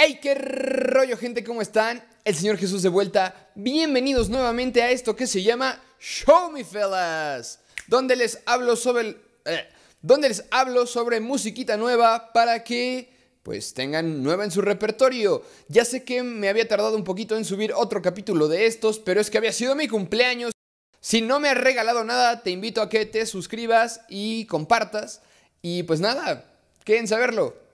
¡Hey, qué rollo, gente! ¿Cómo están? El Señor Jesús de vuelta. Bienvenidos nuevamente a esto que se llama Show Me Fellas, donde les hablo sobre, el, eh, donde les hablo sobre musiquita nueva para que pues tengan nueva en su repertorio. Ya sé que me había tardado un poquito en subir otro capítulo de estos, pero es que había sido mi cumpleaños. Si no me has regalado nada, te invito a que te suscribas y compartas. Y pues nada, quieren saberlo.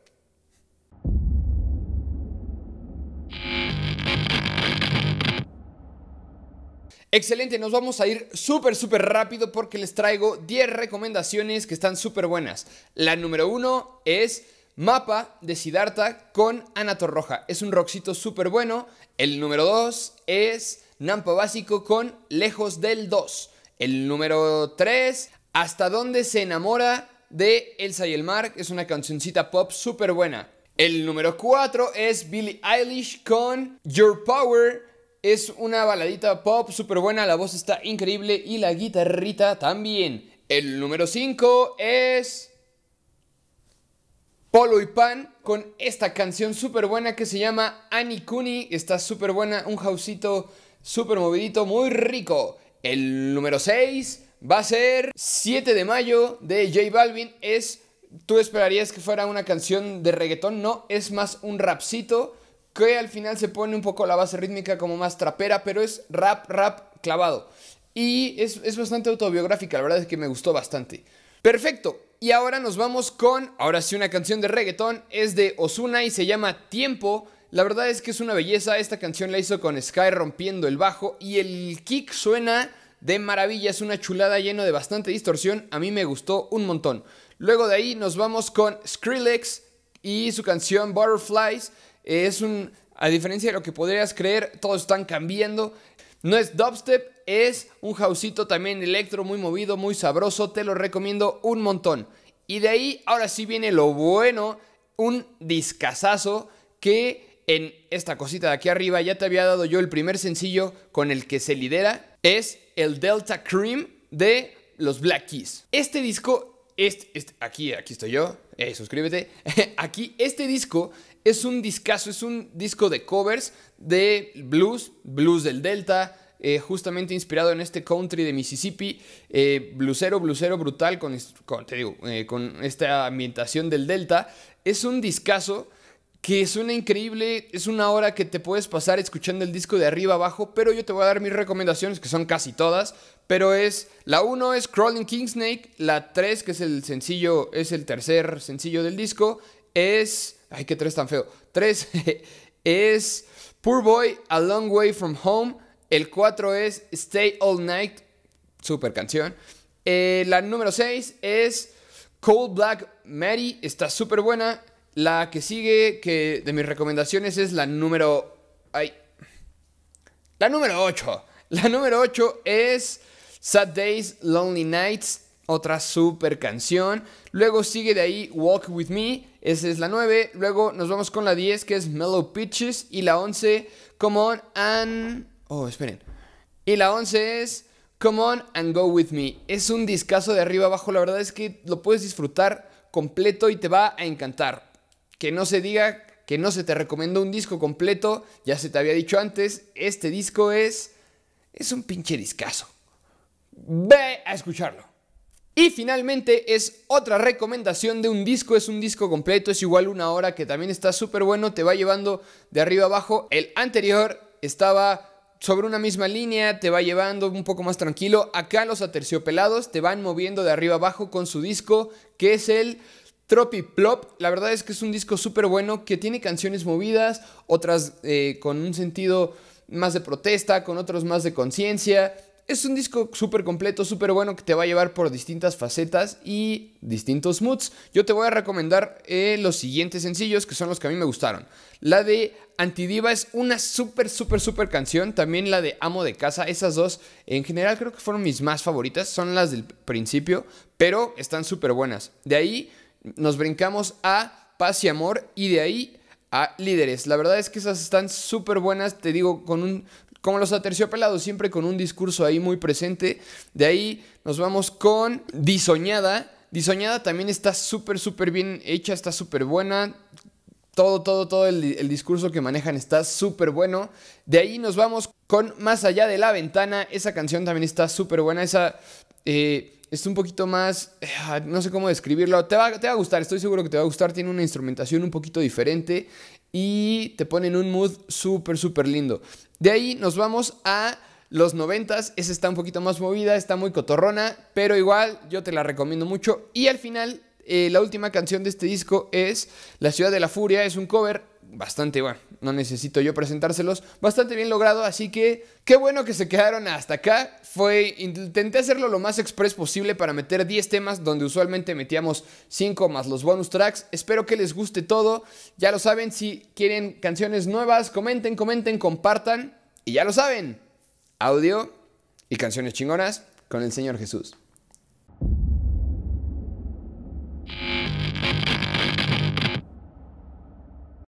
Excelente, nos vamos a ir súper, súper rápido porque les traigo 10 recomendaciones que están súper buenas. La número 1 es Mapa de Siddhartha con Roja. Es un rockcito súper bueno. El número 2 es Nampa Básico con Lejos del 2. El número 3, Hasta dónde se enamora de Elsa y el Mar. Es una cancioncita pop súper buena. El número 4 es Billie Eilish con Your Power. Es una baladita pop súper buena, la voz está increíble y la guitarrita también. El número 5 es... Polo y Pan con esta canción súper buena que se llama Anikuni. Está súper buena, un jausito súper movidito, muy rico. El número 6 va a ser 7 de mayo de J Balvin. Es, tú esperarías que fuera una canción de reggaetón, no, es más un rapcito que al final se pone un poco la base rítmica como más trapera, pero es rap, rap clavado. Y es, bastante autobiográfica, la verdad es que me gustó bastante. Perfecto, y ahora nos vamos con, ahora sí, una canción de reggaetón, es de Osuna y se llama Tiempo. La verdad es que es una belleza, esta canción la hizo con Sky rompiendo el bajo y el kick suena de maravilla, es una chulada lleno de bastante distorsión, a mí me gustó un montón. Luego de ahí nos vamos con Skrillex y su canción Butterflies. Es un, a diferencia de lo que podrías creer, todos están cambiando. No es dubstep, es un jausito también electro, muy movido, muy sabroso, te lo recomiendo un montón. Y de ahí, ahora sí viene lo bueno, un discazazo que en esta cosita de aquí arriba ya te había dado yo el primer sencillo con el que se lidera, es el Delta Cream de los Black Keys. Este disco, es este, este, aquí, aquí estoy yo, eh, suscríbete, aquí este disco es un discazo, es un disco de covers de blues, blues del Delta, eh, justamente inspirado en este country de Mississippi, eh, blusero, brutal, con, te digo, eh, con esta ambientación del Delta. Es un discazo que suena increíble, es una hora que te puedes pasar escuchando el disco de arriba abajo, pero yo te voy a dar mis recomendaciones, que son casi todas, pero es, la 1 es Crawling Kingsnake, la 3, que es el sencillo, es el tercer sencillo del disco, es... Ay, que tres tan feo. Tres es Poor Boy, A Long Way From Home. El 4 es Stay All Night, super canción. Eh, la número 6 es Cold Black Mary, está súper buena. La que sigue, que de mis recomendaciones es la número... Ay. La número 8. La número 8 es Sad Days, Lonely Nights. Otra super canción. Luego sigue de ahí Walk With Me. Esa es la 9. Luego nos vamos con la 10 que es Mellow Pitches. Y la 11, Come On and... Oh, esperen. Y la 11 es Come On and Go With Me. Es un discazo de arriba abajo. La verdad es que lo puedes disfrutar completo y te va a encantar. Que no se diga que no se te recomendó un disco completo. Ya se te había dicho antes. Este disco es... Es un pinche discazo. Ve a escucharlo. Y finalmente es otra recomendación de un disco, es un disco completo, es igual una hora que también está súper bueno, te va llevando de arriba abajo. El anterior estaba sobre una misma línea, te va llevando un poco más tranquilo. Acá los aterciopelados te van moviendo de arriba abajo con su disco, que es el Tropiplop. La verdad es que es un disco súper bueno, que tiene canciones movidas, otras eh, con un sentido más de protesta, con otros más de conciencia es un disco súper completo, súper bueno, que te va a llevar por distintas facetas y distintos moods. Yo te voy a recomendar eh, los siguientes sencillos, que son los que a mí me gustaron. La de Antidiva es una súper, súper, súper canción. También la de Amo de Casa. Esas dos, en general, creo que fueron mis más favoritas. Son las del principio, pero están súper buenas. De ahí nos brincamos a Paz y Amor y de ahí a líderes. La verdad es que esas están súper buenas, te digo, con un como los aterciopelados, siempre con un discurso ahí muy presente. De ahí nos vamos con Disoñada. Disoñada también está súper, súper bien hecha, está súper buena. Todo, todo, todo el, discurso que manejan está súper bueno. De ahí nos vamos con Más allá de la ventana. Esa canción también está súper buena. Esa eh, es un poquito más, ah, no sé cómo describirlo. Te va, te va a gustar, estoy seguro que te va a gustar. Tiene una instrumentación un poquito diferente y te ponen un mood súper, súper lindo. De ahí nos vamos a los 90, esa está un poquito más movida, está muy cotorrona, pero igual yo te la recomiendo mucho. Y al final, eh, la última canción de este disco es La Ciudad de la Furia, es un cover bastante, bueno, no necesito yo presentárselos, bastante bien logrado, así que qué bueno que se quedaron hasta acá. Fue, intenté hacerlo lo más express posible para meter 10 temas donde usualmente metíamos 5 más los bonus tracks. Espero que les guste todo. Ya lo saben, si quieren canciones nuevas, comenten, comenten, compartan. Y ya lo saben, audio y canciones chingonas con el Señor Jesús.